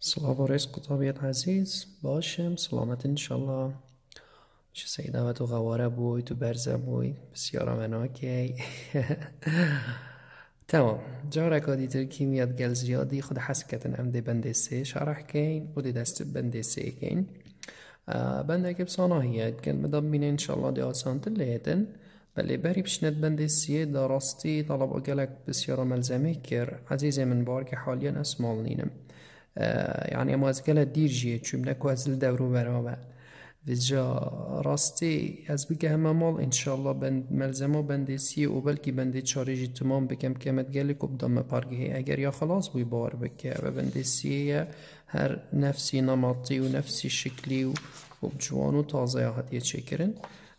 صلافة ورزق طبيب عزيز باشم سلامت انشالله چه سیده و تو غواره بوی تو برزه بوی بسیار مناکی تمام جارا کادی تر کیمیات گل زیادی خود حس کتن ام دی بند سه شرح كين و دی دست بند سه بندك بنده که بسانا هیت کن مدام بینه انشالله دی آسان تر لیتن بله بری بشنت بند سیه دا راستی طلب اگلک بسیار ملزمه کر عزیز من بار که حالیا اسمال نینم یعنی آه، يعني مازگەلە دیرژیە چوم نەکوازل دەوروبەرەوە جا ڕاستی ئەس بگە الله بند ملزما مەلزەمە سي و بەلکی بەندی چارێژی تمام بکەم کەمەتگەلی کو بدەمە پارگەهی اگر یا خلاص بووی بار بکە بە سي هر نفسي نەماتی و نەفسی شکلی و جوان و تازەیە هەتیە چێکردن.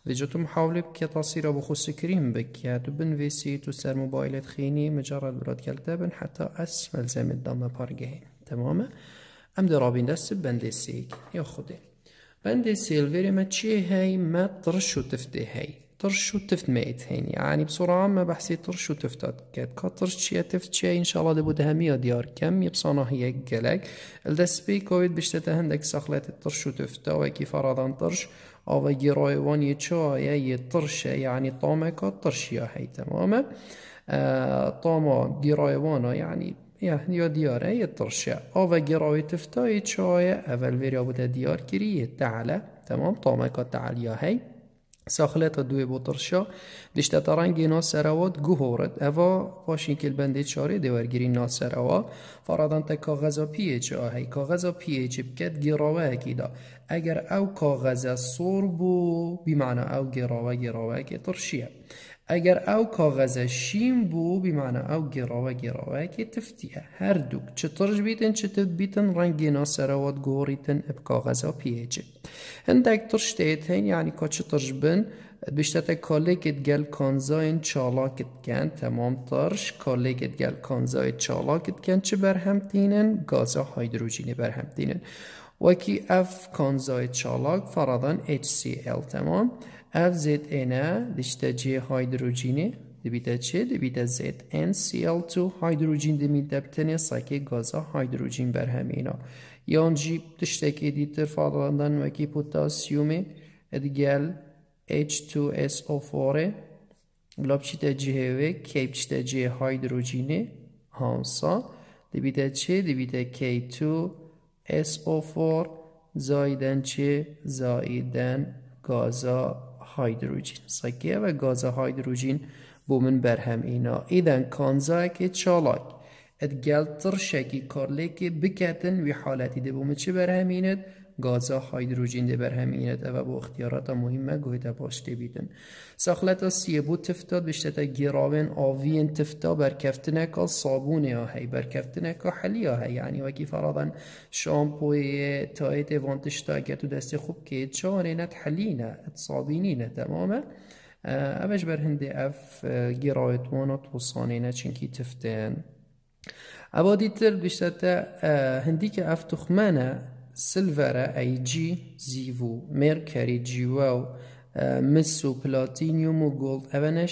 دجتو محاولة بكي تصير بخو سكريم بكي تبن فيسي تسر موبايلات خيني مجرد براد كالتابن حتى أس ملزم الدم بارجهين تماما ام در آبین دست بند سیگ یا خوده بند سيلفر ما تشي هاي ما تفته هی هاي و تفت مئت هین يعني بسرعة ما و طرش وتفتات که ترش چیه تفت شي إن شاء الله لابدها مية ديار كم يبصانا هي بشته تهند اک بشتتا هندك و الطرش و اکی فرادان ترش أو جيروي وان یه يطرشة يعني طامة که يا هاي تماما آه طامة گی وانا يعني یا دیاره یه ترشه آوه گراوی تفتایی چایه اول ویرا بوده دیار یه تعله تمام تامکات تعلی هی ساخله تا دوی بو ترشه دشته تا رنگی ناسه رواد گوه باشین که البنده چاره دیوار گری ناسه فرادان تا کاغذا پیه چه آهی کاغذا پیه چه بکت گراوه اکی دا اگر او کاغذا سور بو بیمعنه او گراوه گراوه که ترشیه اگر او کاغذ شیم او گراوه گراوه که تفتیه هر دوک چ ترج بیتن چ تف بیتن ڕەنگی اب گۆڕیتن ئەب کاغەزە پێچێت هەندێک یعنی که هەین ینی کۆ چ ترش بن بیشتە کۆلێکت گل چالا کت کن تمام ترش کۆلێکت چالا کت گاز چه برهم هم گازە هایدروژینی اف کانزای چالاک کۆنزۆی چالاک فرادن HCL تمام اف زد اینا دیشته جی هایدروجینی دبیتا چه دبیتا زد این سی ال تو هایدروجین دمی دبتنی ساکی گازا هایدروجین بر همینا یا انجی دیشتا که دیتر فالاندن وکی پوتاسیومی ادگل ایچ تو ایس او فوره بلاب چی تا جی کیپ چی هایدروجینی هانسا دبیتا چه دبیتا کی تو ایس او فور زایدن چه زایدن گازا هایدروجین سکیه و گاز هایدروژین بومن برهم اینا ایدن کانزا که چالاک ات گلتر شکی کارلی که بکتن وی حالتی دی بومن چه برهم ایند گازا هایدروژین ده بر همین ایند و با اختیارات مهم گوه ده باش ده بیدن سخلت سیه بود تفتا بشتت گیراوین آوین تفتا بر کفتنه که صابونه ها هی بر کفتنه حلی ها هی یعنی وکی فرادا شامپوی تایت وانتشتا که تو دست خوب که چانه نت حلی نه صابینی نه تمامه اوش بر هنده اف گیراویت وانت و سانه نه چنکی تفتن اوادی تر بیشتر هندی که اف سلورە ای جی، زیو، مرکری، جیوە و مس و پلاتینیوم و گولد ئەوەنە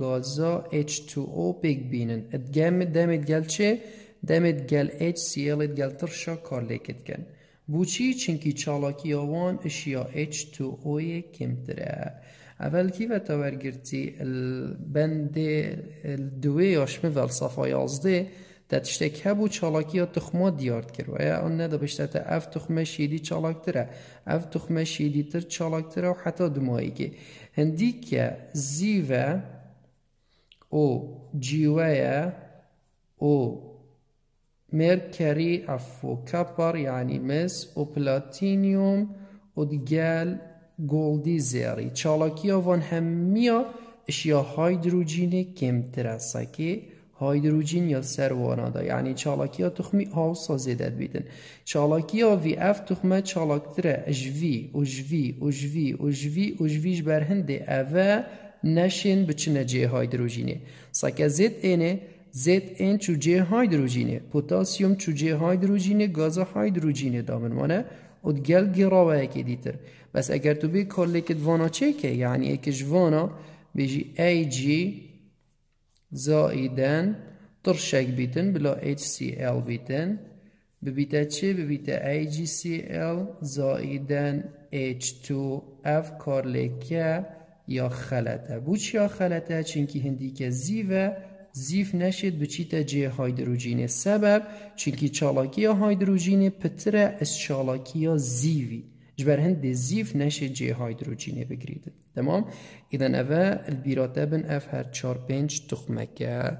گازا H2O بگ بینن ئەدگەمت چه؟ گەل چێ دەمێت گەل HCLت ترشا کار لێکتکەن بوچی چینکی آوان اشیا اچ h 2 کم دره. اول کی و تاورگرتی بند دوی آشمه صفا یازده در تشتک هبو چالاکی یا تخمات دیارد کرده و اون نده تا اف تخمه شیدی چالاکتره اف تخمه شیدی تر چالاکتره و حتی دمایی که هندی که زیوه او جیوه او مرکری افو کپر یعنی مس و پلاتینیوم و دیگل گلدی زیری چالاکی ها وان همیا اشیا هایدروجینی کمتر است هایدروژن یا سروانا یعنی یعنی چالاکی ها تخمی هاو سازی داد بیدن چالاکی ها وی اف تخمه چالاک دره اجوی اجوی اجوی اجوی اجوی اجوی اج برهنده اوه نشین بچنه جه هایدروژینه ساکه Zn اینه زید چو جه هایدروژینه پوتاسیوم چو جه هایدروژینه گاز هایدروژینه دامن مانه او دگل گراوه اکی دیتر بس اگر تو بی کلی که دوانا چه که یعنی ایک جوانا بیجی ای جی زائدن ترشک بیتن بلا HCl بیتن ببیته چه سی HCl زائدن H2F کارلکه یا خلطه بوچ یا خلطه که هندی که زیوه زیف نشید به تا جه هایدروژین سبب چینکی چالاکی یا هایدروژین پتره از چالاکی یا زیوی جبر هند زیف نشید جه هایدروژین بگریده تمام اذا اوا البيرات بن اف هر 4 5 تخمكه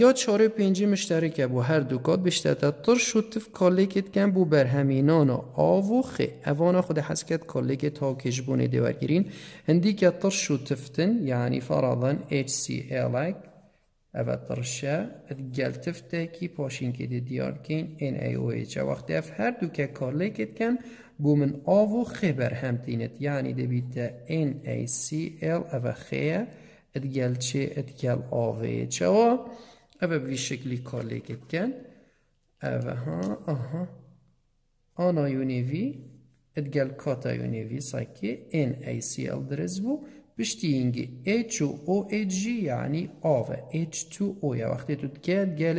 یا چاره پنجی مشتری که بو هر دوکات بیشتر تا تر شد تف کالیکت کن بو بر همینان و خی اوان خود حسکت کالیکت ها کشبونه دیورگیرین هندی که تر شد تفتن یعنی فرادن HCL Avatlarisha adgaltivdagi Poshinkida Diyorkin NAOHa vaqtida har duka korlik etgan bumin ovu xeber hamtinit ya'ni debita NACL va xeya adgalchi adgal ovecha va vishikli korlik etgan va aha ona yunevi adgal kota yunevi saki NACL diriz Bestiğingi H2OHG یعنی تو او h 2 تو gel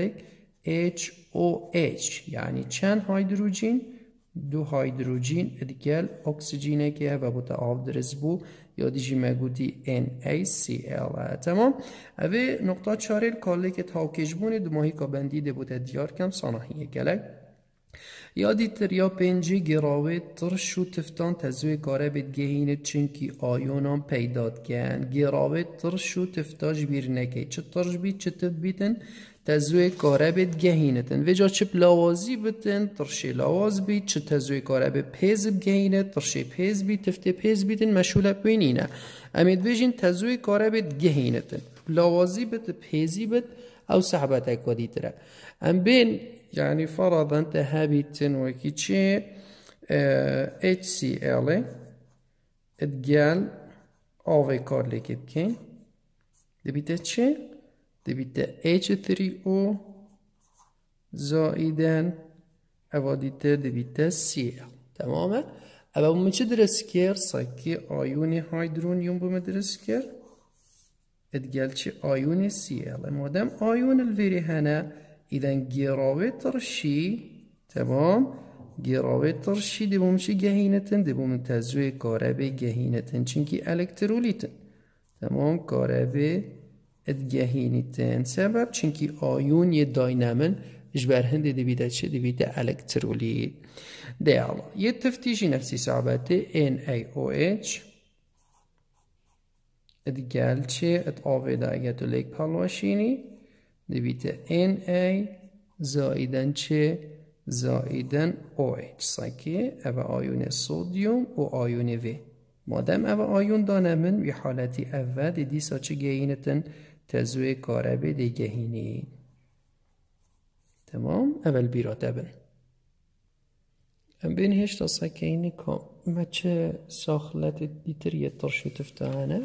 HOH یعنی چند هایدروژین دو هایدروژین ادگل اکسیژینه که هوا بوده آب درز بو یا دیجی مگودی NaCl تمام اوه نقطه چارل کالک که تاکش بونه دو ماهی که بندیده بوده دیار کم گلک یادی تریا پنجی گراوی ترش و تفتان تزوی کاره بید گهینه چین که آیونان پیداد گن گراوی ترش و تفتاش بیر نکه چه ترش بید چه تف بیدن تزوی کاره بید گهینه تن ویجا چه پلاوازی بیدن ترش لاواز بید چه تزوی کاره بید پیز بگهینه ترش پیز بید تفت پیز بیدن مشهول پوینینه امید ویجین تزوی کاره بید گهینه تن پلاوازی بید پیزی بید او صحبتک ودیترا ام بین یعنی یعنی فرضا تهابي تنوكي تشي اتش سي ال اتجال اوفي كورليك اتكين دبيتا تشي دبيتا اتش 3 او زائدا اواديتا دبيتا سي ال تمام اما من چه درس کرد سکی آیون هایدرونیوم به کرد تقالتشي ايون سي ال مادم ايون الفيري هنا اذا جيراويتر شي تمام جيراويتر شي دبوم شي جهينتن دبوم تزوي كهربي جهينتن چونکی الکترولیتن تمام کهربی ادجهینتن سبب چونکی ایون یه داینامن اجبر هند دبیدا چه دبیدا الکترولیت دیالا یتفتیشی نفسی صعبته NaOH گل Het geldje, het aveda لک بالوشینی این ای زائدا چه زائدا OH سکه او آیون سودیوم و آیون V مادم او آیون من، به حالتی اول دیسا چه گهینتن تزوی به دیگهینی تمام اول بیراتبن ام بین هشتا اینی که مچه ساخلت دیتر یه ترشو تفتانه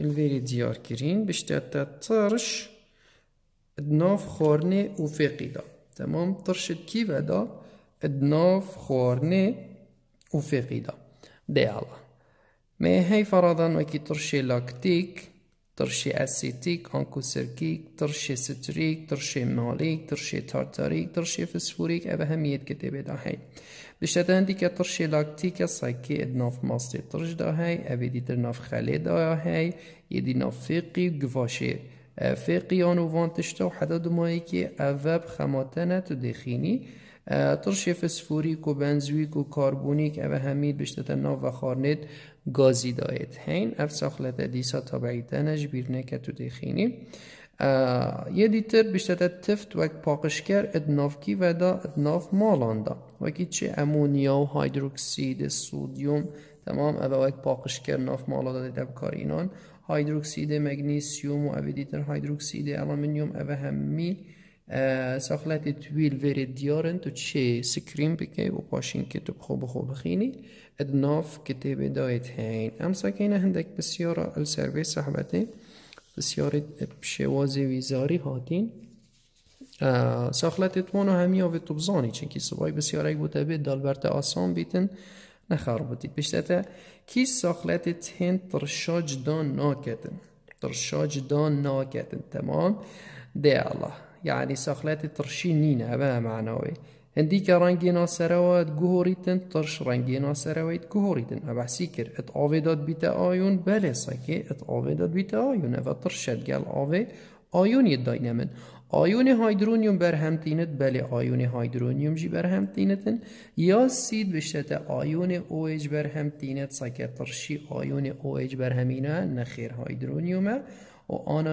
الفيري ديار كرين تاتا ترش دناف خورني وفاقدة تمام ترشد كيف هذا دناف خورني وفاقدة دي الله ما هي فرضا وكي ترشي لاكتيك ترشی اسیتیک، آنکوسرگیک، ترشی ستریک، ترشی مالیک، ترشی تارتاریک، ترشی فسفوریک او همیت که دیبه دا هی. بشتر هندی که ترشی لاکتیک ساکی ادناف ماستی ترش دا هی، او دیتر ناف خلی دا هی، دی ناف فیقی و گواشی. فقیان و وانتشتا و حدا دمایی که اوب خماتنه تو دخینی، ترشی فسفوریک و بنزویک و کاربونیک او همیت بشتر ناف و خارنید گازی اف ساخلت دیسا تا بایدنش که که تو دیخینی یه دیتر بیشتر تفت و پاکشکر ادنافکی و دا ادناف مالاندا وکی چه امونیا و هایدروکسید سودیوم تمام او وک ناف مالادا دیده بکار اینان هایدروکسید مگنیسیوم و او دیتر هایدروکسید الامینیوم او همی ساخلت تویل وری دیارن تو چه سکرین بکی و پاشین که تو بخو بخو بخینی ادناف کتاب دایت هین امسا که اینه هندک بسیار السروی صحبته بسیار شواز ویزاری هاتین ساخلت توانو همی آوه تو بزانی چون که بسیار اگه بوده به دالبرت آسان بیتن نخار بودید بشتتا کی ساخلات تین ترشاج دان ناکتن ترشاج دان ناکتن تمام ده الله يعني سخلات ترشين نينا بها معنوي هنديك رانجينا سراوات جهوريتن ترش رانجينا سراوات جهوريتن أبع سيكر ات اوفي دوت بيتا آيون بالي ساكي ات اوفي دوت بيتا آيون ابا ترشات جال اوفي آيون يدينا من آيون هايدرونيوم برهم تينت بالي آيون هايدرونيوم جي برهم تينتن يا سيد بشتا آيون او اج برهم تينت ساكي ترشي آيون او اج برهمينا نخير هايدرونيوم och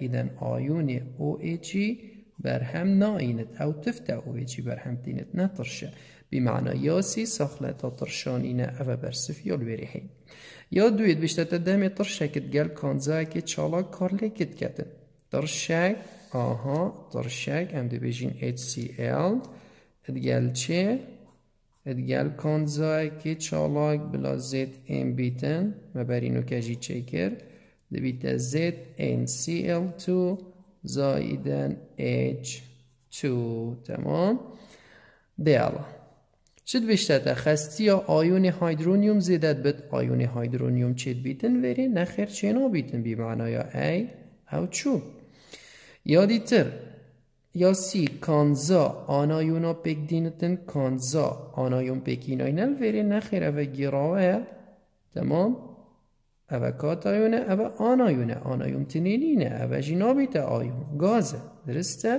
ایدن آیون او ایچی بر برهم ناینت او تفته او ایچی بر هم دینت نترشه بمعنى ياسي سخلة اینه إنا أفا برسف يول بريحين يا دويت ترشکت گل ترشکت که کانزاکی کار کارلیکت کتن ترشک آها ترشک ام دی بیجین HCl ادگل چه اتقال که چالاک بلا بیتن ام بیتن مبارینو کجی چه دویت zncl NCl2 زایدن H2 تمام دیالا شد بیشتر خستی یا آیون هایدرونیوم زیدت بد آیون هایدرونیوم چید بیتن وری نخیر چینا بیتن بی یا ای او چو یا دیتر یا سی کانزا آنایونا پک دینتن کانزا آنایون پک نل وری نخیر و گیراوه تمام اوه آن او آنایونه آنایون تنینینه جنابی جنابیته آیون گازه درسته؟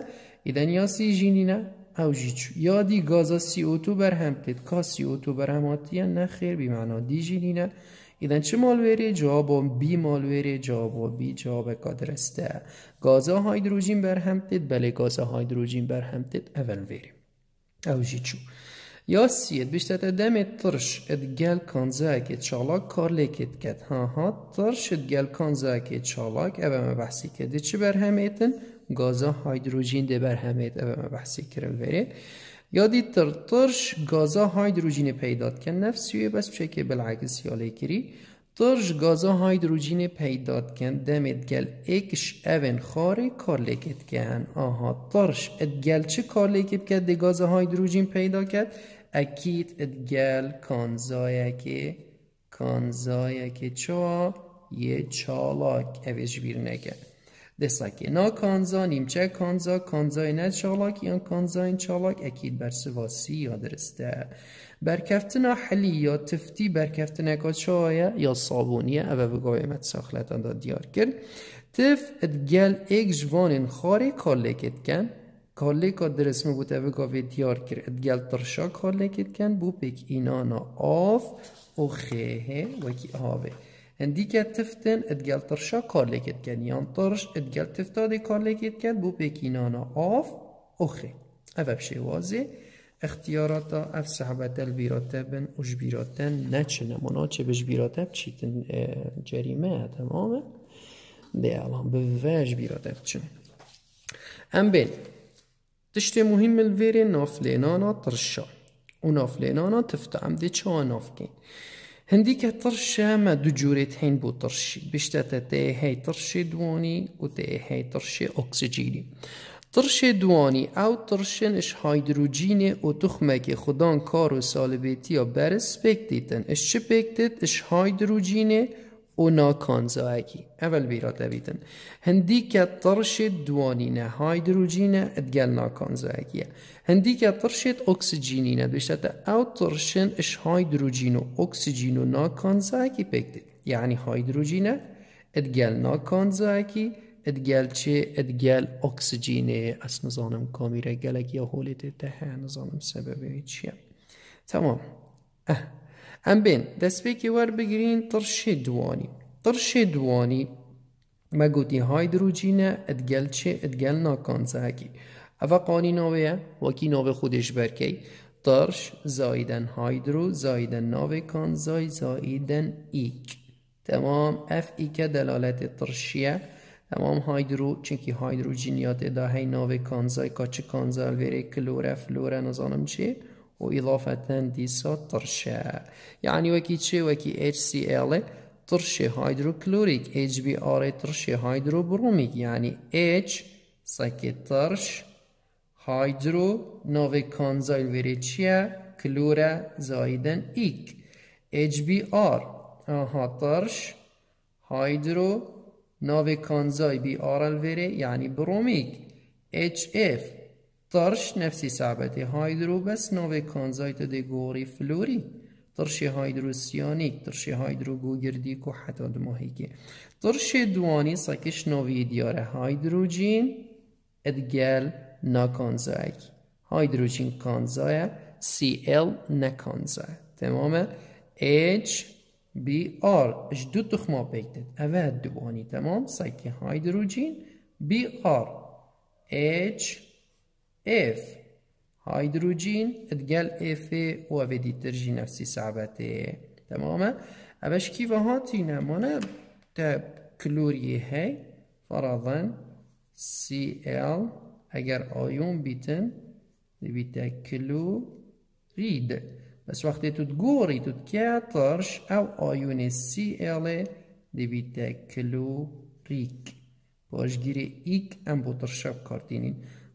ایدن یا سی جنینه او جیچو یا دی گازا سی اوتو بر هم پید کا سی اوتو بر هم آتیه نه خیر بی معنا دی جنینه ایدن چه مالوری جواب بی ویره جواب بی جواب درسته؟ گازا هایدروژین هم پید بله گازا هایدروژین هم پید اول ویره او جیچو یا سید بیشتر دمی ترش ادگل کان زاکی چالاک کار لیکید کد ها ها ترش ادگل کان زاکی چالاک اوه ما بحثی کردی چی بر همیتن؟ گازا هایدروژین د بر همیت اوه ما بحثی کرن یا ترش گازا هایدروژین پیداد کن نفسی بس چه که بلعکس یا لیکیری ترش گازا هایدروژین پیداد کن دم ادگل اکش اوین خاری کار لیکید کن آها ترش ادگل چه کار لیکید کد دی گازا هایدروژین پیدا کد؟ اکید ادگل کانزایک کانزایک چا یه چالاک اوش بیر نگه که نا کانزا نیمچه کانزا کانزای نه چالاک یا کانزا این چالاک اکید بر سواسی یا درسته برکفتنا حلی یا تفتی برکفتنا کاچایه یا صابونیه او بگوی ساخلتان دا دیار کرد تف ادگل ایک جوان خاری کالکت کن kollega deresime mutabık ve diyar kir. Edgel tırşak halle bu pek inana af o xehe ave. Endike tiften edgel tırşa kan ketken. Yan tırş edgel tiftade bu inana af o xe. Evet şey vazı. اختیارات اف صحبت البیراته بن اش بیراته نچنه منا چه بش بیراته چیتن جریمه تمامه به الان به وش ام بین تشتموهين مهم الفيري ناف لينانا طرشا وناف لينانا تفتح عمدي تشا ناف هندي هنديك ترشا ما دجوريت بو ترشی بشتا تا های ترشی دوانی و تا های ترشی اکسجینی ترش دوانی او اش هایدروجینه و تخمه که خدان کار و سالبیتی یا برس پکتیتن اش چه اش هایدروجینه اونا اول بیرا دویدن هندی که ترشید دوانین هایدروجین ادگل نا کانزاگیه هندی که ترشید اکسیژینی بشتت او ترشن اش هایدروجین و اکسجین و نا کانزاگی پکت یعنی هایدروجین ادگل نا کانزاگی ادگل چه ادگل اکسیژینه اس نظانم کامیره گلگ یا حولی ته نظانم سببه چیه تمام ئەم که ور وەربگرین ترشی دوانی ترشی دوانی مەگوتی های دروجینە چه چێ ئەدگەل ناکانزاکی ئەە قانی ناوەیە وەکی ناوێ خودش برکی. ترش زایدن هایدرو زایدن ناوێ کانزای زایدن تمام، اف ئەف ئیکە دەلالەتی تمام تمام، هایدرو هایدرو هایدروجینیاتێدا هەی ناوێ کانزای کاچ کانزال وێرێ کلۆرە فلۆرە نەزانم چێ؟ وإضافة ديسا ترشا يعني وكي تشي وكي HCl ترشي هيدروكلوريك HBr ترشي هيدروبروميك يعني H ساكي ترش هيدرو نوفي كونزايل ويريتشيا كلورا زايدن إيك HBr آها ترش هيدرو نوفي كونزاي بي ار الفيري يعني بروميك HF طرش nefsi sabeti haydru نوی kanzayta de فلوری flori ترشی هایدروسیانی ترشی هایدرو گوگردی کو حتا دوانی که ترشی دوانی ساکش نوی دیاره هایدروژین ادگل نکانزایک هایدروژین کانزایه Cl نکانزایه تمامه HBr اش دو تخما بیتد اوه دوانی تمام ساکه هایدروژین Br H F هيدروجين اتقال F و ترجي نفسي صعبته تماما أبش كيف هاتينا مانا تب كلوري هي فرضا ال، اگر آیون بیتن بیتا کلورید بس وقتی تو گوری تو کاترش او آیون Cl دیبیتا کلوریک باش گیری ایک ام بوترشب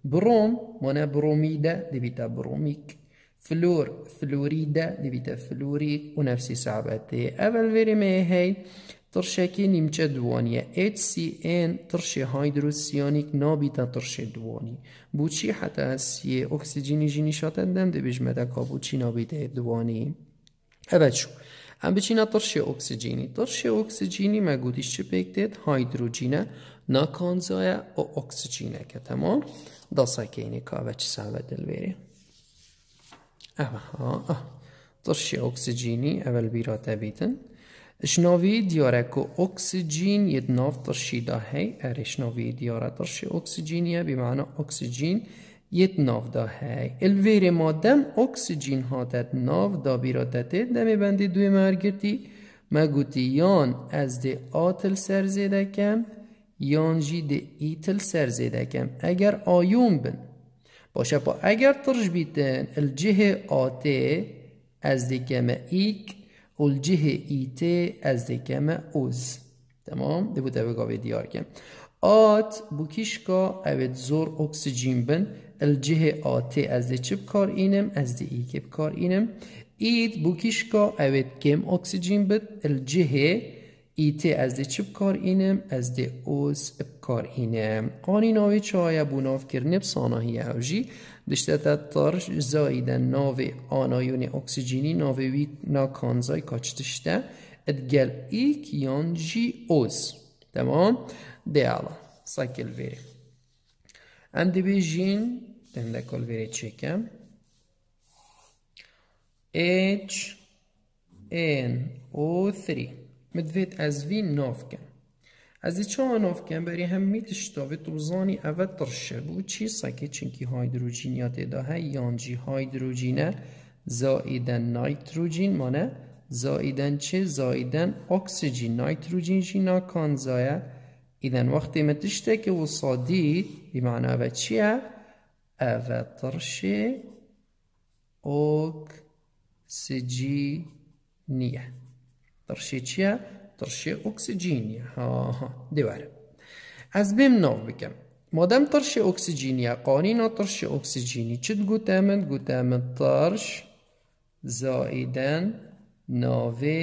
بروم مانع بروميدا ديفيتا بروميك فلور فلوريدا ديفيتا فلوريك ونفسي صعبتي أفل ما هي ترشکی نیمچه دوانیه HCN ترشی هایدروسیانیک نابیتا ترش دوانی بوچی حتی از یه اکسیجینی جینی شاتن دم ده که مدکا بوچی دوانی دوانی اوه شو ام بچینا ترشی اکسیجینی ترشی اکسیجینی مگودیش چه بکتید هایدروژینه ناکانزایه و اکسیجینه که تمام داسای که اینه که اوه چی ساوه دل بیری اوه ها درشی اکسیجینی اول بیرا تبیدن اشناوی دیاره که اکسیجین ید ناف درشی دا هی ار اشناوی دیاره درشی اکسیجینیه بیمعنه اکسیجین یت ناف دا هی الویر ما دم اکسیجین ها دد ناف دا بیرا دده دمی بندی دوی مرگردی مگوتی یان از دی آتل سرزیده کم یانجی د ایتل سر زیده کم اگر آیون بن باشه پا اگر ترش بیتن الجه آتی از دکم ایک جهه الجه ایتی از دکم اوز تمام؟ ده بود اوگا به دیار کم آت بو زور اکسیجین بن الجه آتی از ده چپ کار اینم؟ از ده ایک کار اینم اید بو کم اکسیجین بد الجه ایته از دی چی بکار اینم از دی اوز بکار اینم قانی ناوی چایا بوناف ناف کرنب سانهی اوجی دشته تا تارش زایده ناوی آنایون اکسیجینی ناوی وی ناکانزای کاچتشته ادگل ایک یان جی اوز تمام دیالا ساکل ویری اندی بی جین تندکل ویری چکم ایچ این او 3 از این نافکن از ایچا نافکن برای هم میتشتاوی به اول ترشه بود چی سکه چنکی هایدروجین یا تداهه یانجی هایدروجینه زایدن نایتروجین مانه زایدن چه زایدن اکسیجین نایتروجین جینا کان زایه ایدن وقتی متشته که وصادی به معنی چیه؟ اول ترشه اکسیجینیه ترشی چیه؟ ترشی اکسیجینیه ها ها دیواره از بیم نو بکم مادم ترشی اکسیجینیه قانینا ترشی اکسیجینی چید گوتامن گوتامن ترش زایدن ناوی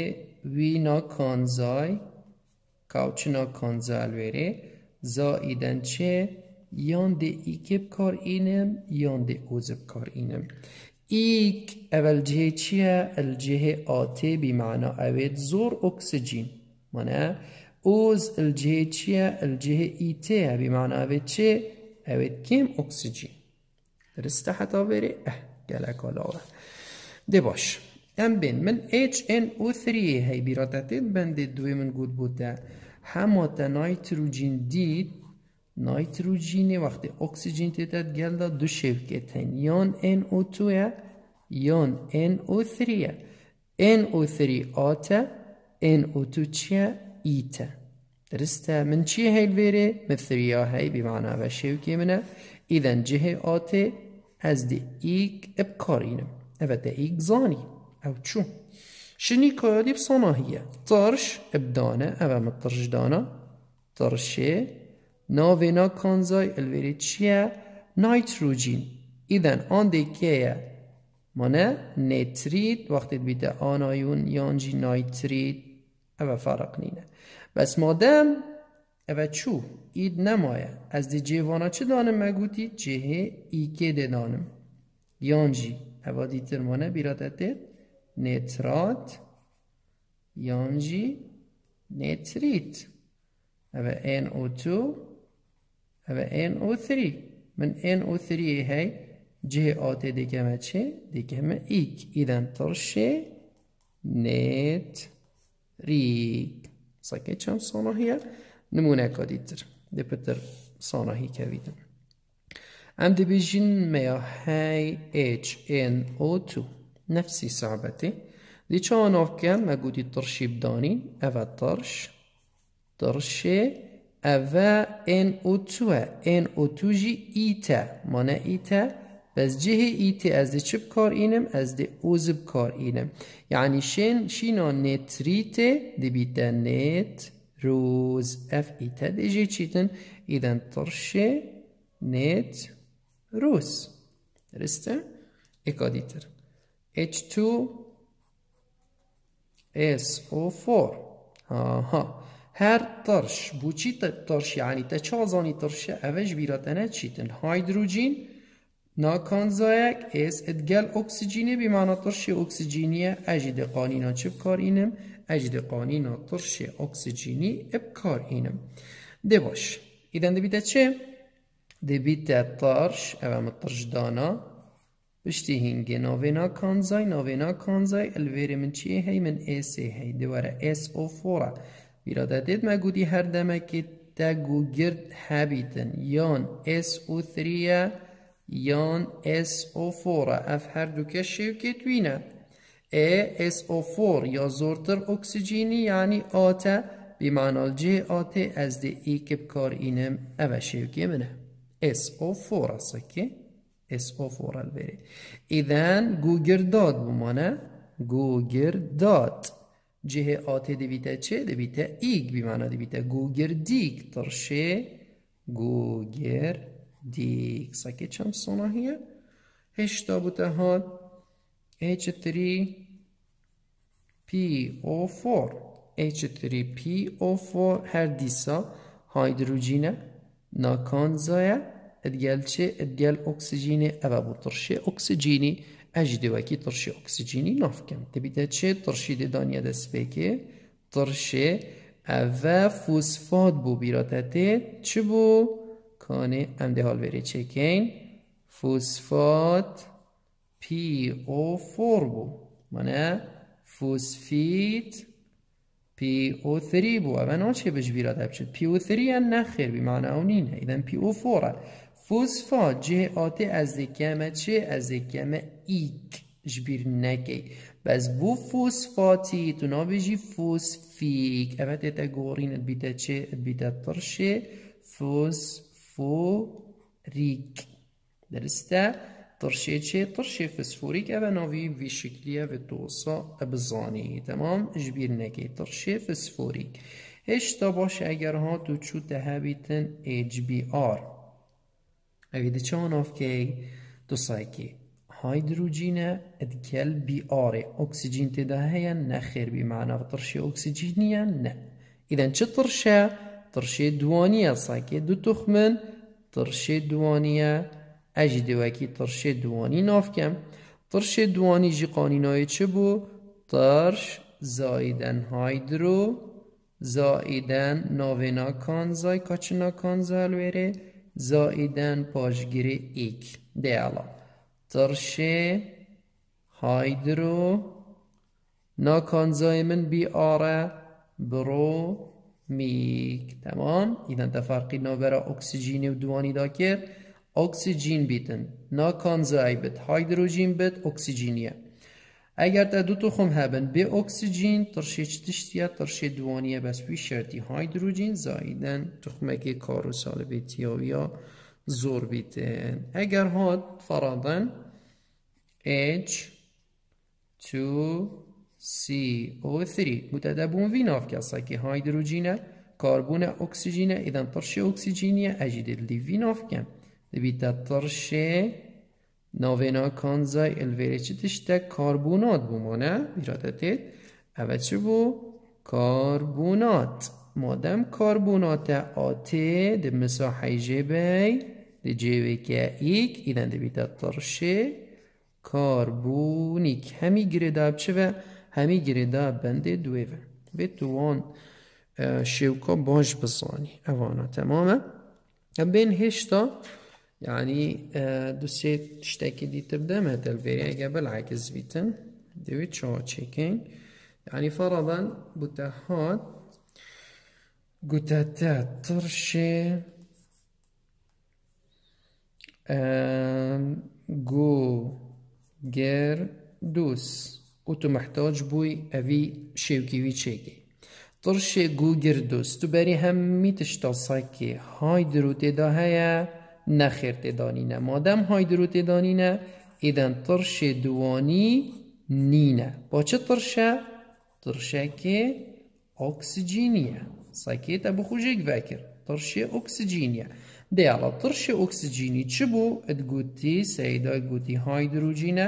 وینا کانزای کاوچنا الویره زایدن چه یان دی ایکب کار اینم یان دی اوزب کار اینم ایک اول جهه چیه؟ الجهه آتی بی معنا اوید زور اکسجین مانه اوز الجهه چیه؟ الجهه ایته بی معنا اوید چه؟ اوید کم اکسجین درسته حتا بری؟ اه گلک آلاوه ده باش ام بین من HNO3 هی بیراتتید بنده دوی من گود بوده همه نایتروجین دید اکسیژن vaqti oksigen tetadi galda dushevga teng yon no2 ya no3 no3 ota no2 chiya ایتا درسته من چی هیل ویره مثل یا هی بمعنی و که منه ایدن جه اوت از دی ایک ابکارینم او دی ایک زانی او چو شنی کادی هیه طرش ابدانه او مطرش دانا طرشه الویری چیه؟ نایتروژین ایدن آن دیگه مانه نتریت وقتی بیده آنایون یانجی نایتریت او فرق نینه بس مادم او چو اید نمایه از دی جیوانا چه دانم مگوتی جهه ایکه دی دانم یانجی او دیتر مانه بیراتت نترات یانجی نتریت او NO2 این او 3 من NO3'yi hey CAT دي çi dikeme ایک ایدن ترشه net rik ساکه چند ساناهیه نمونه کادی تر دپتر که کویدن ام دی بیجین میا های ایچ این او تو نفسی صعبتی دی چه آناف مگودی ترشی اوه ترش ترشه و تو ان او تو جی ایتا مانا ایتا بس جه ایتا از دی چپ کار اینم از دی اوزب کار اینم یعنی شن شینا نتریت دی بیتا نت روز اف ایتا دی جی چیتن ایدن ترش نت روز درسته؟ اکادیتر H2 SO4 آها هر ترش بوچی ترش یعنی تا چازانی ترش اوش بیراتنه چیتن هایدروژین ناکانزایک از ادگل اکسیجینی بیمانا ترش اکسیجینیه اجید قانینا چه بکار اینم اجید قانینا ترش اکسیجینی اب اینم ده باش ایدن ده بیده چه؟ ده بیده ترش اوام ترش دانا بشتی هنگه ناکانزای، کانزای ناکانزای کانزای من چیه هی من ایسه هی دواره اس او فوره هر Biraderdirmi her گو گرد هبیدن یان اس او ثریه یان اس او فوره اف هر دو کشیو که توینه ای اس او فور یا زورتر اکسیجینی یعنی آتا بیمعنال جه آتا از دی ای e کب کار اینم او که منه اس او فوره سکی اس او فوره البری ایدن گو گرداد بمانه گو گرداد GHAT debite C debite IG به معنا debite گوگردیک ترشه گوگردیک ساکه چند صناحیه هشتا بوده ها H3 PO4 H3 PO4 هر دیسا هایدروژینه ناکانزایه ادگل چه ادگل اکسیژینه اوه بوترشه اکسیژینی اجدي وكي طرشي أكسجيني تبیده چه ترشی طرشي دي دانیا دسبیکی ترشی و فوسفات بو بیراتته چه بو؟ کانه امده حال بری چکین فوسفات پی او فور بو مانه فوسفیت پی او ثری بو اون چه بج بیراته بچه پی او ثری هم نخیر بی معنی اونینه ایدن پی او فوره فوسفا جه آتی از دکمه چه از دکمه ایک جبیر نکی بس بو فوسفاتی تو نابیجی فوسفیک افت ایتا گورین ات چه ات بیتا فوسفوریک درسته ترشه چه ترشه فسفوریک اوه ناوی وی شکلیه و توسا ابزانی تمام جبیر نکی ترشه فسفوریک هشتا باش اگر ها تو چو تهبیتن ایج بی Ef i diçon of k do اکسیژین هيدروجينا ادكال بي نه اكسجين تدا هيا نخير بمعنى طرشي نه ایدن اذا شو طرشا طرشي دوانية سایکی دو تخمن طرشي دوانیه اجی دوکی طرشه دوانی ناف کم دوانی جی جی چه بو طرش زایدن هایدرو زایدن ناوینا کانزای کچنا کانزا الویره زایدن پاشگیری ایک دیالا ترشی هایدرو ناکان زایمن بی آره برو میک تمام ایدن تفرقی نابرا اکسیجینی و دوانی دا کرد اکسیجین بیتن ناکان زای بیت هایدروژین بیت اکسیجینیه ئەگەر تا دوو به اکسیژن ترشی ئۆکسسیجین ترشێ تشتە دوانیه بس بی شرطی هایدروجین زایدن توخمەکی کار و یا زور بیتن اگر هات فرادن H 2 CO3 متعدد بونوی نافکەسەکی هایدروجینە اکسیژینه، ایدن ئیدەن ترشێ ئۆکسسیجینیە وی ناف نافکەم دەبیتە ترشی نوینا کانزای الویره چی کاربونات بومانه ایراده دید اوه چی بو؟ کاربونات مادم کاربونات آتی د مساحی جیبه دی جیبه که ایک ایدن دی بیتر ترشه کاربونیک همی چه و همی گره بنده دوی و به توان شوکا باش بزانی اوانا تمامه بین هشتا يعني آه، دوسێ شتێکی دیتر دەمە دەلڤێریەگە بەلعکە زویتن دەوێت چاوەچێکین ینی فەڕەبان بوتە هاات گوتەتە تڕشێ جو گێر دوس وتو محتاج شيوكي ئەوی تشيكي ترشي جو گوگیر دوس دووبەری هم تشتا ساکی های درو دا هيا نخرت نه مادم هایدروت نه ایدن ترش دوانی نینه با چه ترشه؟ ترشه که اکسجینیه ساکیت ابو خوشک وکر ترش اکسجینیه دیالا ترش اکسجینی چه بو؟ اد گوتی سیدا گوتی هایدروژینه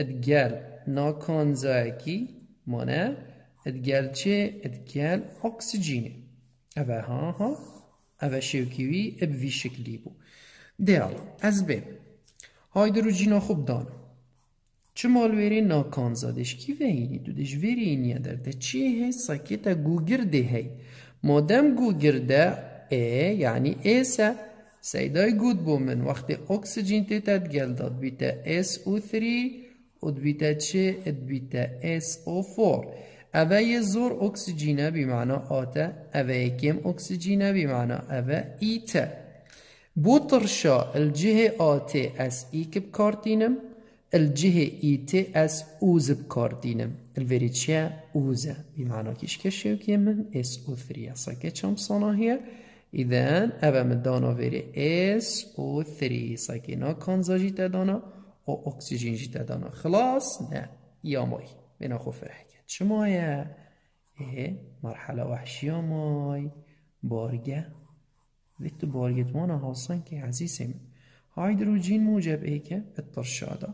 اد گل ناکانزاکی مانه اد گل چه؟ اد گل اکسجینه اوه ها ها اوه شوکیوی اب وی شکلی بو دیال از به هایدروژینا خوب دان چه مال ویری ناکان زادش کی وینی دودش ویری اینی در ده چی هی ساکیتا گوگرده هی مادم گوگرده ای یعنی اس سیدای گود بومن وقتی اکسجین تیتت گل داد بیتا او ثری اد بیتا چه اد بیتا او 4 اوه زور اکسجینه بی معنا آتا اوه کم اکسجینه بی معنا اوه ایته بوترشا الجه آتی از ای که بکار دینم الجه ایتی از اوز بکار دینم الوری چه اوزه بمعنی کش کشیو که من اس او ثری ساکه چم صناهیه اذن اوه دانا وری اس او ثری ساکه نا کانزا جیت دانا و اکسیجین جیت دانا خلاص نه یا مای بنا خوف رحکت شمایه اه مرحله وحشی مای بارگه ویت بارگیت وانا هاسان که عزیزی من هایدروجین موجب ای که اتر شادا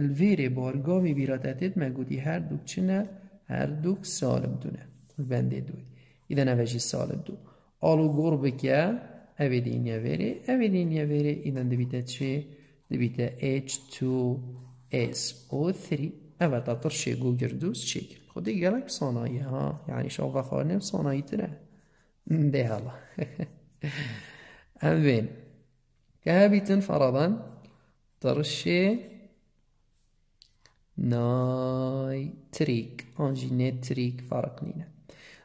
الویر بارگاوی بیراتتید مگودی هر دوک چه نه هر دوک سالم دونه بنده دوی ایده نوشی سالم دو آلو گر بکه اوی دین یا ویره اوی دین یا ویره ایدن دبیته چه دبیته H2SO3 اوه تا ترشی گو گردوز چیکر خود دیگه لک سانایی ها یعنی شاقه خواهر نیم سانایی تره ده الله أمين كهابت فرضا ترشي نايتريك اونجي نيتريك تريك فرق نينا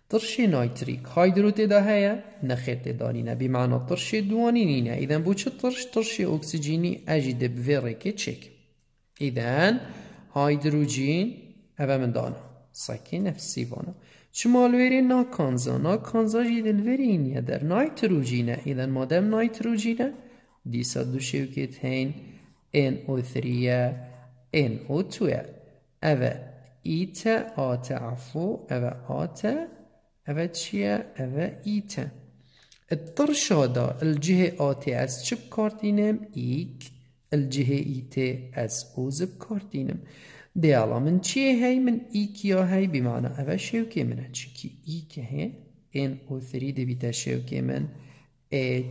ترشي نايتريك تريك هايدرو تدا هيا نخير تدا بمعنى ترشي دواني نينا إذا بوش ترش ترشي اوكسجيني أجد بفيريكي تشيك إذا هيدروجين أبا من دانا ساكي في بانا شمال ویری ناکانزا. کانزا نا کانزا جیدن ویری یه در نایتروژینه. ایدن مادم نایتروژینه روجینه دیسا دو شو هین 3 این او ثریه این او تویه او ایت آت عفو او آت او چیه او ایت اتر شادا الجه آت از چپ کارتینم ایک الجه ایت از او زب دیالا من چیه هی من ای کیا هی بمعنی اوه شوکه منه چکی ای که هی NO3 دبیتا شوکه من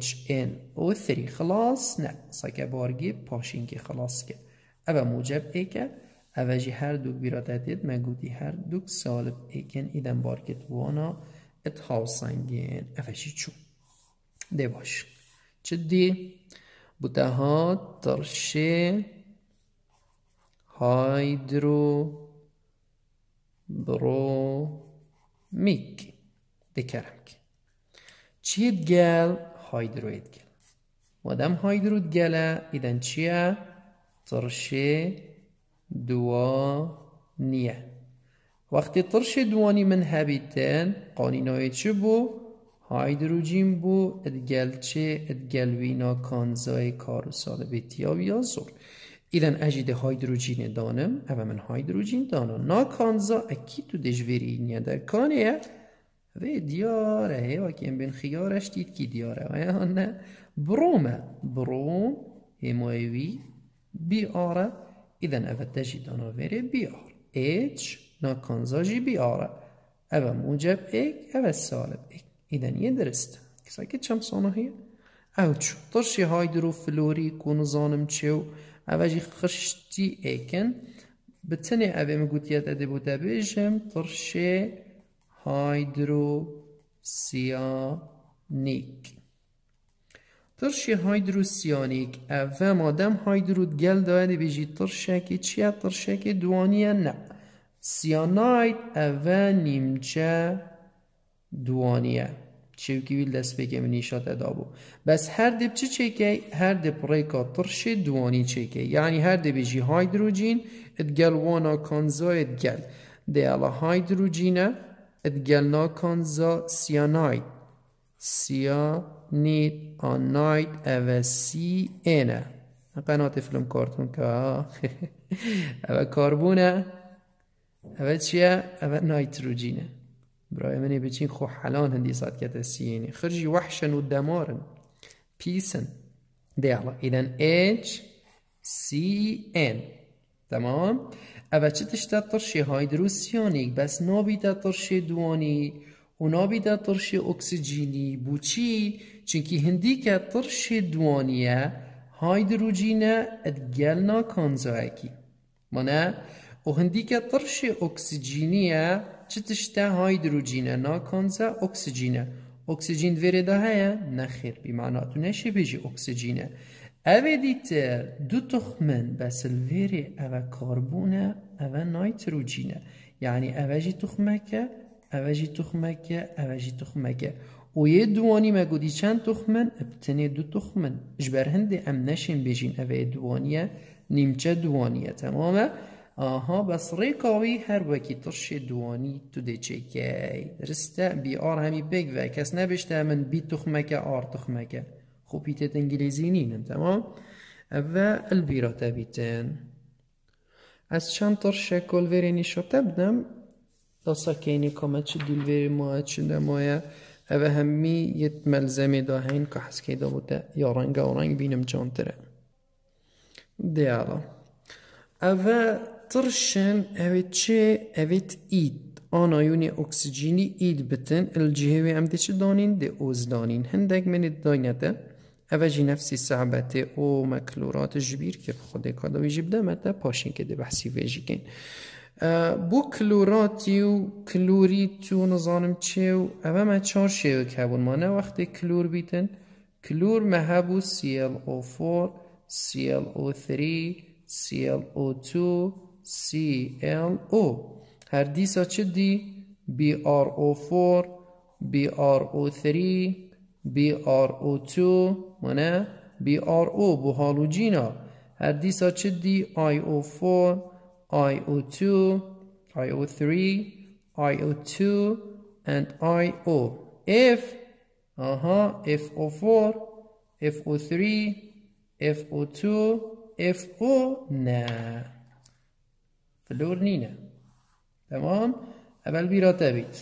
HNO3 خلاص نه ساکه بارگی پاشین که خلاص که اوه موجب ای که اوه جی هر دوک بیراده دید من هر دوک سالب ای کن ایدن بارگیت وانا اتحاوسنگین اوه جی چون دی باش چه دی بوده ها ترشه میک دکرم که چی گل هایدرو گل مادم هایدرو گله ایدن چیه؟ ترش دوانیه وقتی ترش دوانی من هبیتن قانینای چه بو؟ هایدروجین بو ادگل چه ادگل وینا کانزای کارو سال بیتیا ویا زور ایدن اجید هایدروژین دانم او من هایدروژین دانم نا کانزا اکی تو دشوری نیدر کانی ها وی دیاره ها که این بین خیارش دید که دیاره ها یا نه برومه بروم هموهوی بی بیاره ایدن او دشید دانم ویره بیار آر ایچ نا کانزا جی بی آره او موجب ایک او سالب ایک ایدن یه درسته کسای که چم سانه هی او چو ترشی هایدروفلوری چو ئەواژی خشتی ئەکن اوه مگوتیت اده بوده بیشم قرش هایدرو سیانیک ترشی هایدرو سیانیک اوه مادم گل داده داێ بێژی ترشکی چیه ترشکی دوانیه نه سیانایت اوه نیمچه دوانیه نیشات دەست پێکێ ادابو. بس بەس چی چه هر هر رای دەپڕێکا ترش دوانی که یعنی هەر جی هایدروجین ئەگەل وۆنا کۆنزۆیت گەل دەیاڵە هایدروجینە ئەگەلنا کۆنزۆ سیانایت سیانیت او سی اینه قنات فلم کارتون که اوه کاربونه اوه چیه اوه نایتروجینه برای منی بچین خو حلان هندی سات کتا سینی خرجی وحشن و دمارن پیسن دیالا ایدن H سی این تمام او چه تشتا ترشی های بس نابیده ترشی دوانی و نابیده ترشی اکسیجینی بوچی چی؟ چونکی هندی که ترشی دوانیه هایدروجینه نکن کانزاکی مانه و هندی که ترشی اکسیجینیه تشتا هيدروجينا ناكونزا أكسجينا أكسجين فيريدا هيا نخير بمعنى تنشي بيجي أكسجينا أبي ديتر دو تخمن بس الفيري أبا كربونا أبا نيتروجينا يعني أباجي تخمك أباجي تخمك أباجي تخمك دوانی مگو دی چند تخمن ابتنه دو تخمن اجبر هنده ام نشین بيجين اوه دوانیه نیمچه دوانیه تمامه بس ریکاوی هر وکی ترش دوانی تو دیچه که رسته بی آر همی بگ و کس نبشته من بی تخمکه آر تخمکه خوبی بیتت انگلیزی نینن تمام و البیرات تبیتن از چند ترش کل ورینی شد تبدم دا سکینی کامه چه دیل ماه چه دمایه او همی یت ملزمی دا هین که حس که دا بوده یا رنگ و رنگ بینم چانتره دیالا او ترشن evet چه اوید id. Ana yuni oksijeni id bitin el cihevi em de çi danin de oz danin. Hendek meni اوجی نفسی صعبت او مکلورات جبیر که خود کادوی جیب دمت پاشین که ده بحثی ویجی کن بو کلوراتی و کلوری تو نظانم چه و اوه ما چار شیو کبون ما نه وقتی کلور بیتن کلور مهبو ClO4 ClO3 ClO2 ClO هر دیسا چه دی؟ BRO4 BRO3 BRO2 منه BRO بو هالوجینا هر دیسا چه دی؟ IO4 IO2 IO3 IO2 and IO F آها FO4 FO3 FO2 FO نه فلور نينة تمام اول بيرا تابيت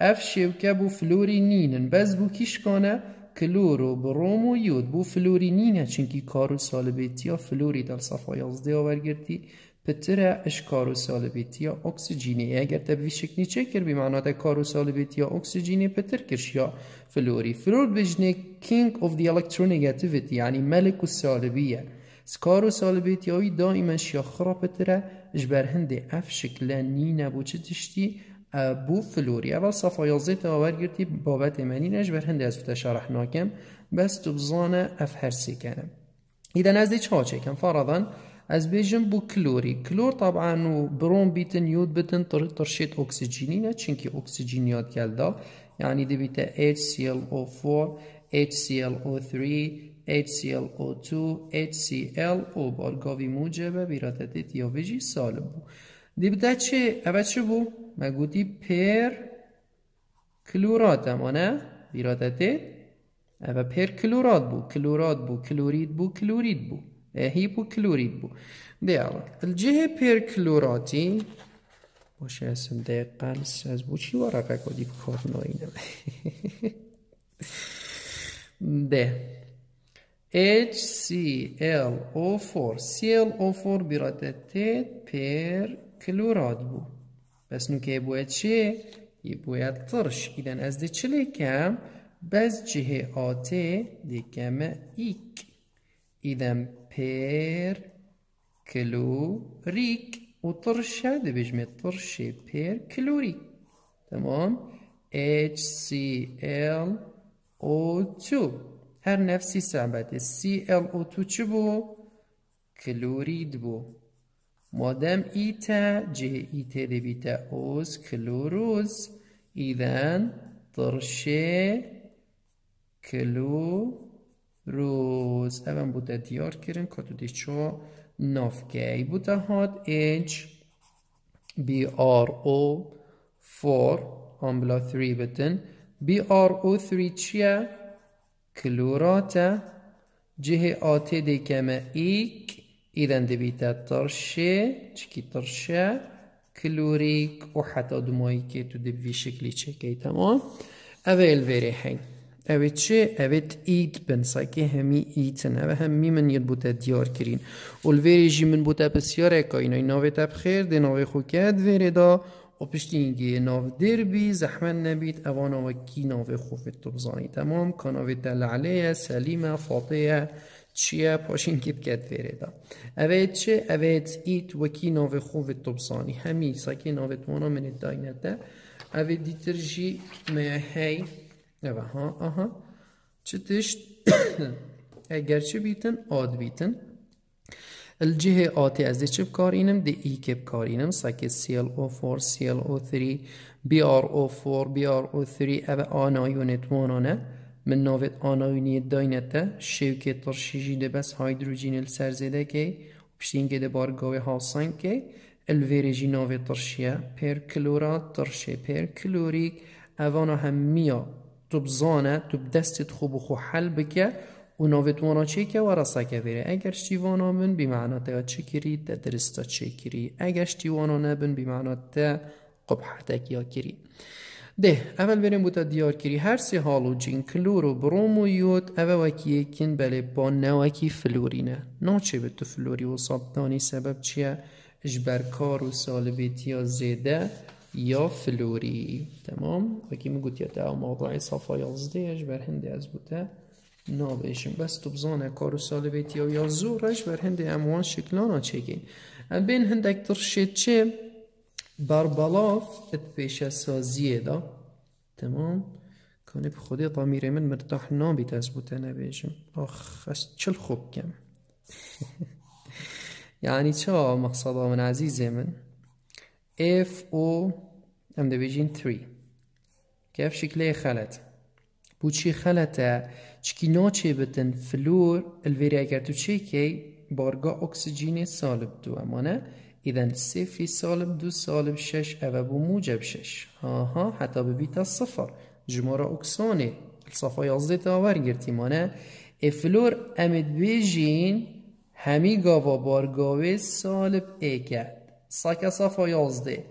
اف شوكة بو فلورينين بس بو كيش كانه کلور و بروم و یود بو فلوری نینه چنکی کارو سالبیتی ها فلوری در صفحه یازده آور گردی پتره اش کارو سالبیتی ها اکسیجینی اگر تبوی شکنی چه کر بی ده کارو سالبیتی ها اکسیجینی پتر کرش یا فلوری فلور بجنه کینگ of the electronegativity یعنی ملک و سالبیه سکارو سالبیتی هایی یا شیا خرا پتره ji اف شکل نی şikle تشتی بو فلوری اول صفا یازده آور گرتی بابت منی بر از شرح ناکم بس تو اف هرسی کنم ایده از چه چه چکم فرضا از بیجم بو کلوری کلور طبعا و برون بیتن یود بیتن ترشید نه چنکی اکسیجینیات کلده یعنی دی بیت HClO4 HClO3 HClO2 HClO او بالگاوی موجبه بیرادت دیوژی سالم بود دیب ده چه اوه چه بود؟ مگو پر کلورات اما بیرادت اوه پر کلورات بود کلورات بود کلورید بود کلورید بود اهی بو کلورید بو اوه، الجه پر کلوراتی باشه اسم ده از بو چی ورقه کدیب کار نایی ده HClO4 ClO4 برادتت بیر کلورات بو بس چه؟ یه باید ترش ایدن از ده چلی کم بس جهه ده کم ایک ایدن پر کلوریک و ترشه ده بجمه طرشی بیر کلوریک تمام HClO2 هەر نەفسی سابەتی CLO2 چ بوو کلورید بوو مادەم ئیتە جئی تێدەبیتە کلوروز کلۆرۆز ئیدەن تڕشێ کلۆرۆز ئەوەم بووتە دیارکردن کۆتودیچۆ نۆفگەی بووتە هات H BRO 4 ئەمبلا 3 بتن BRO 3 چییە؟ کلورات جه آتی دی کما ایک ایدن دی ترشه چکی ترشه کلوریک و حتا دمائی که تو دی شکلی چه که تمام اویل ویره هنگ اوی چه؟ اوی اید بن ساکه همی اید نه و همی من یل بوده دیار کرین اول ویری جی من بوده بسیاره که اینای ناوی تبخیر دی ناوی خوکید ویری دا و پشتینگی ناو دیر بی زحمن نبیت اوانا و کی ناو خوفت تو تمام کناوی تل علیه سلیم فاطیه چیه پاشین که بکت فیره دا اوید چه اوید ایت و کی ناو خوفت تو بزانی همی ایسا که ناو توانا من ادای نده اوید دیتر جی میا اوه ها اها چه تشت اگر چه بیتن آد بیتن الجهه آتی از دی چی بکار اینم دی ای ClO4 ClO3 BrO4 BrO3 او آنایونیت وانانه من نوید آنایونیت داینته شوکه ترشیجی ده بس هایدروژین السرزده که پشتین که ده بارگاوی حاصن که الویرژی نوید ترشیه پرکلورات ترشیه پرکلوریک اوانا هم میا تو بزانه تو بدستت خوب و خو حل بکه Уновитвоначи ке که сакевери, که штивана бун من معنا تا یا چه کری؟ чекири, агар штивана نبن би تا قبحتک یا کری ده اول بریم بوتا دیار کری هر سی جین کلور و بروم و یوت او وکی یکین بله با نوکی فلورینه نا چه به تو فلوری و سابتانی سبب چیه اجبرکار و سالبیتی یا زیده یا فلوری تمام وکی میگوت یا تا موضوعی صفا اجبر هنده از بوده. نابێژم بس تو بزانە کارو ساله بیتی و یا زورش بر بەر اموان شکلانا چگین بین ئەم اکتر شد چه شێت چێ بربەڵاف ئەت پێشە سازیێدا تمام کنێ خودی من مرتاح نابی تەس بوتە آخ از چل خوب کم یعنی چه مقصد من عزیزه من F O ام دویجین 3 اف شکلی خلطه بۆ چی خلطه چکی ناچه بتن فلور تو چی که بارگا اکسجین سالب دو مانە ایدن سفی سالب دو سالب شش او بو موجب شش هاها حتا ببیتە سفر ژمارە یازده سەفا یازدێ مانه افلور امید بیجین همی گاوا بارگاوی سالب صفا یازده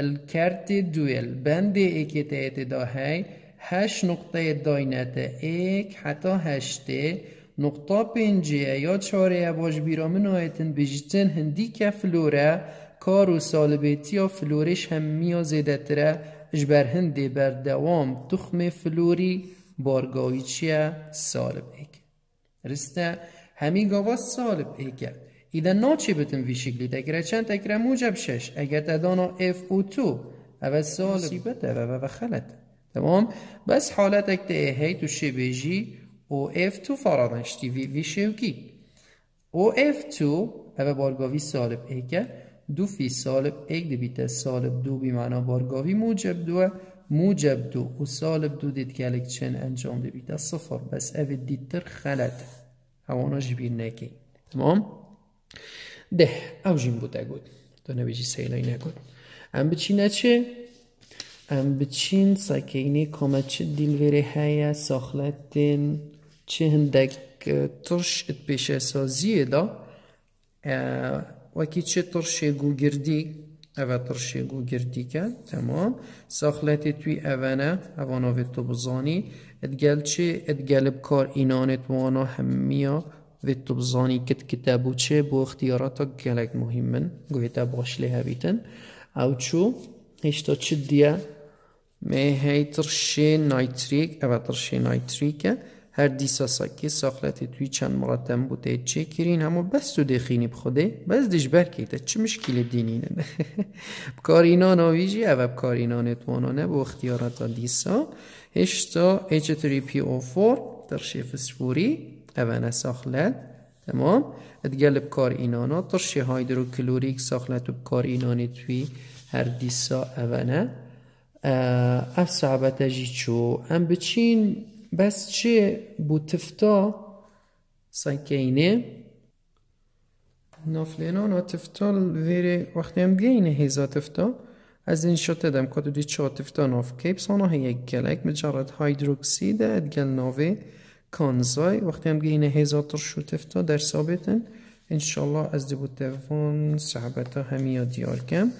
الکرت دویل بنده دوێل بەندێ دا هەی هشت نقطه داینت ایک حتی هشته نقطه پنجه یا چاره باش بیرامن آیتن بجیتن هندی که فلوره کار و سالبیتی یا فلورش هم میازه دتره اجبر هندی بر دوام تخم فلوری بارگاوی چیه سالب ایک رسته همی گاوا سالب ایک ایده نا چی بتن ویشگلی شکلی چند تکره موجب شش اگر تدانا اف او تو اول سالب و تمام بس حالتك هي تشي بيجي OF2 faranıştı vi vi او OF2 او بارگاوی سالب ایکه دو فی سالب ایک دی بیته سالب دو بی معنا بارگاوی موجب دو موجب دو و سالب دو دید الک چن انجام دی بیته صفر بس او دیتر خلط اوانا جبیر نکی تمام ده او جیم بود گود تو نبیجی سیلای نکن ام بچی نچه ام بچین ساکینی دیل ویری هیا ساخلتین چه هندک ترش ات پیشه سازیه دا وکی چه ترش گردی اوه ترش گردی که تمام ساخلتی توی اوانه اوانا و تو بزانی ادگل چه ادگل بکار اینانت وانا همیا و تو بزانی کت کتابو چه بو اختیاراتا گلک مهمن گویتا باش لیه بیتن او چو هشتا چه دیه MH'dir ترشی نایتریک، او ترشی نایتریک، هر دیسا ساکی ساخلت توی چند مراتم بوده چه کرین همو بس تو دخینی بخوده بس دیش برکیده چه مشکل دینینه بکارینان آویجی او بکارینان اتوانانه با اختیارات دیسا هشتا H3PO4 ترشی فسفوری، اوه اوانه ساخلت تمام ادگل بکار اینانا ترشی هایدروکلوریک ساخلت بکار اینانی توی هر دیسا اوانه اف اجی چو ام بچین بس چه بوتفتا سنکینه نافلینا تفتا ویر وقتی هم گینه هیزا تفتا از این شده دم کدو دی چه تفتا ناف کیب سانا یک گلک مجرد هایدروکسید ادگل ناوی کانزای وقتی هم گینه هیزا ترشو تفتا در ثابتن انشالله از دی بوتفون ها همی دیار کم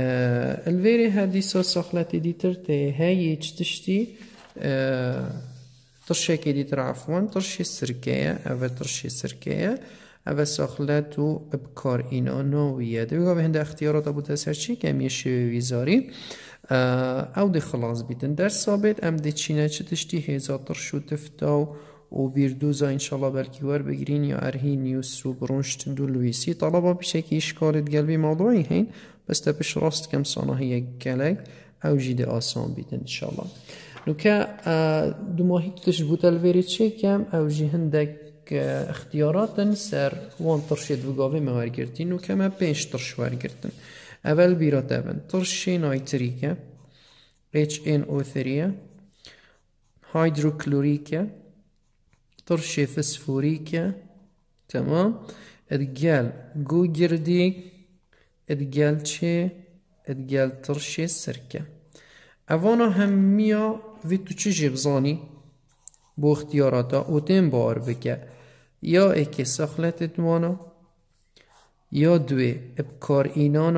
آه، الفيري هادي سو سوخلات اديتر تي هاي تشتشتي آه، ترشيك اديتر عفوا ترشي السركاية افا ترشي السركاية افا سوخلاتو بكار اينو نوية دوغا بهندا اختيارات ابو تسرشي كامي يشي ويزاري آه، او دي خلاص بيتن در ثابت ام دي تشينا چتشتي هزا ترشو تفتاو ور ان شاء الله بالکوار بجرین یا دو لویسی طلبا بشه بشکل اشکالت گلبی موضوعی هین بس تبش راست کم سنة هي كلاك او جیده آسان بيت انشالله شاء الله نوكا دو ماهي بوتل بوتال فيريتشي كم او جي اختیاراتن سر وان ترشید و گاوی موار گرتین و ما پنج ترش وار گرتن اول بیرات اون ترشی نایتری که HNO3 هایدروکلوری ترشی که تمام اتقال جو ادقال تشي چه ترشي سرکه. سركة اوانا هميا وی تو چه بو اختیاراتا اختیاراتا تن بار بکه یا اکی سخلت ادوانا یا دوی اب کار اینان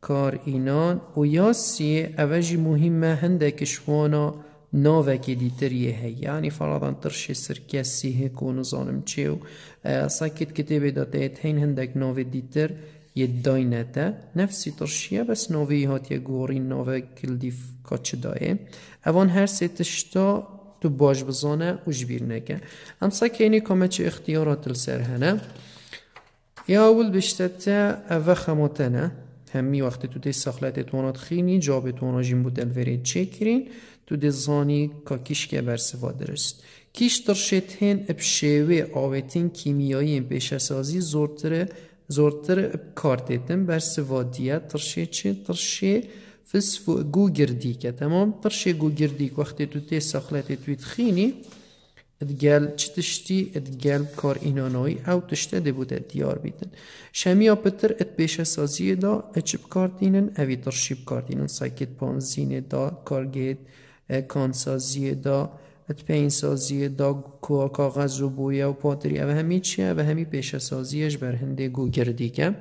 کار اینان و یا سیه اوجی مهمه هنده کشوانا نۆڤێکی دیتریە يعني ینی ترشي ترشی سرکە سیهێک و نزانم چێ و ساکت کتێبێ دەتەیەت هەین هەندێک نۆڤێ دیتر یه بس نوفا هات بەس یه هاتیە گۆڕی کلدی کلدیف کچدایێ اوان هر سێ تشتا تو باش بزانە وژبیر نەکە ئەمسا کەینی کۆمەچی اختیاراتل سەر یا اول بشتەتە اوه خەمۆتەنە همی وقتی تو دەی سەخلەتێتوانات خینی جابێتۆناژین بوو چه چێکرین. تو دزانی که کیش که بر درست کیش تر شتن اب شیوه آویتین کیمیایی بشه سازی زورتره زورتر اب کار دیدن بر سوادیه ترشه چه ترشه فسفو گو گردی که تمام ترشه گو گردی که وقتی تو تی سخلت توی تخینی ادگل چه تشتی ادگل کار اینانایی او تشته دی دیار بیدن شمی پتر ات بیشه سازی دا اچپ کار دینن اوی ترشیب کار دینن دا کار کانسازی دا پینسازی دا کاغذ و بویا و پاتری و همی چیه و همی پیشه سازیش بر هنده گو که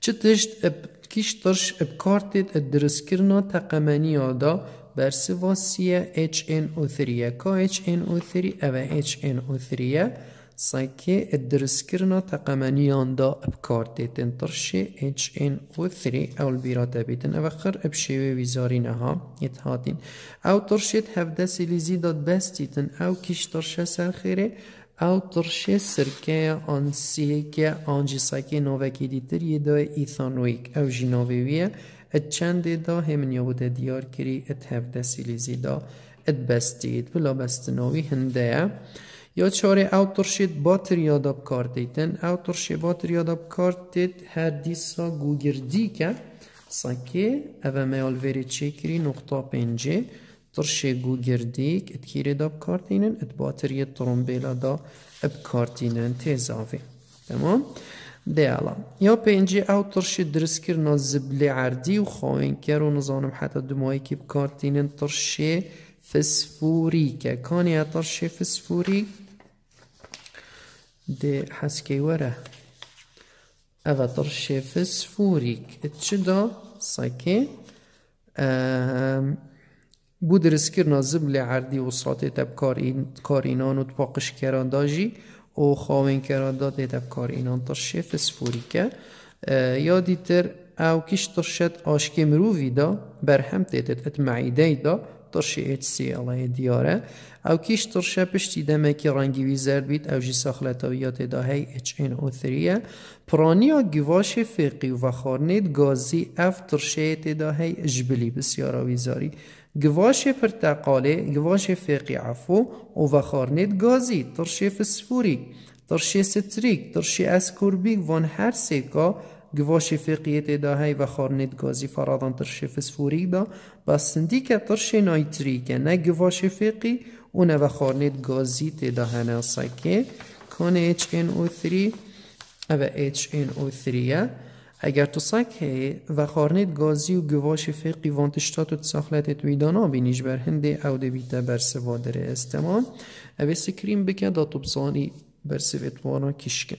چه تشت اب کیش ترش اب کارتید اب درست کرنا تقمنی آدا بر سواسیه HNO3 که HNO3 و HNO3 سایکی ادرس کرنا تقمانیان دا ابکار دیتن ترشی HNO3 او البیرات بیتن او خر ابشیوی نها اها هادین او ترشید هفده سیلیزی داد بستیتن او کش ترشه سرخیره او ترشه سرکه آن سیه که آنجی سایکی نوکی دیتر یه دا ایثانویک او جیناویویه ات چند دا یا بوده دیار کری ات هفده سیلیزی دا ات بستید بلا بستنوی هنده یا Ýa-çary autorship batyr ýadap kardeýden autorship batyr ýadap kardet her disa که ساکه او میال وری چکری نقطا پنجه ترشه گوگردی گردیک ات کیره داب کارتینن ات باتری ترومبیلا دا اب دینن تیزاوی تمام دیالا یا پنج او درست درس کرنا زبلی عردی و خواهین کر و نظانم حتی دمایی که بکارتینن ترشه فسفوری که کانی ترشه فسفوری دي حسكي ورا اغا طرشي فسفوريك تشدا ساكي بودرس كرنا زبلي عردي وصاتي تب كارين كارينان وتباقش كران داجي و خاوين كران داتي تب كارينان طرشي فسفوريكا يادي تر او كيش طرشت اشكي مروفي دا برهم تيتت اتمعيدي دا ترشی HC الله دیارە ئەو کیش ترشە پشتی وی او بید. او ئەوژی ایچ این hno 3 پرانی پرانیا گواش فقی و خارنید گازی ئەف ترشەیە تێداهەی ژبلی بسیارا ویزاری گواش پرتقاله گواش فقی عفو و خارنید گازی ترشی فسفوری ترشی ستریک، ترشی اسکوربیک وان هەر سیکا گواش فقیت های و خارنید گازی فرادان ترشی فسفوری دا سندی که ترش نایتری که نه گواش فقی و نه و خارنید گازی تداهی نسکه کنه HNO3 و HNO3 اگر تو سکه و خارنید گازی و گواش فقی وانتشتات و تساخلت تویدانا بینیش بر هنده او دویتا بر سوادر استمان او سکریم بکه دا بسانی بر سویتوانا کشکن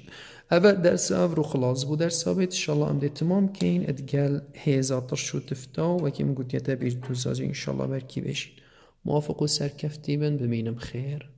اول درس او رو خلاص بود در ثابت انشالله امده تمام این ادگل هیزاتر شو تفتا و که مگوتیتا بیر تو سازی انشالله برکی بشین موافق و سرکفتی بن بمینم خیر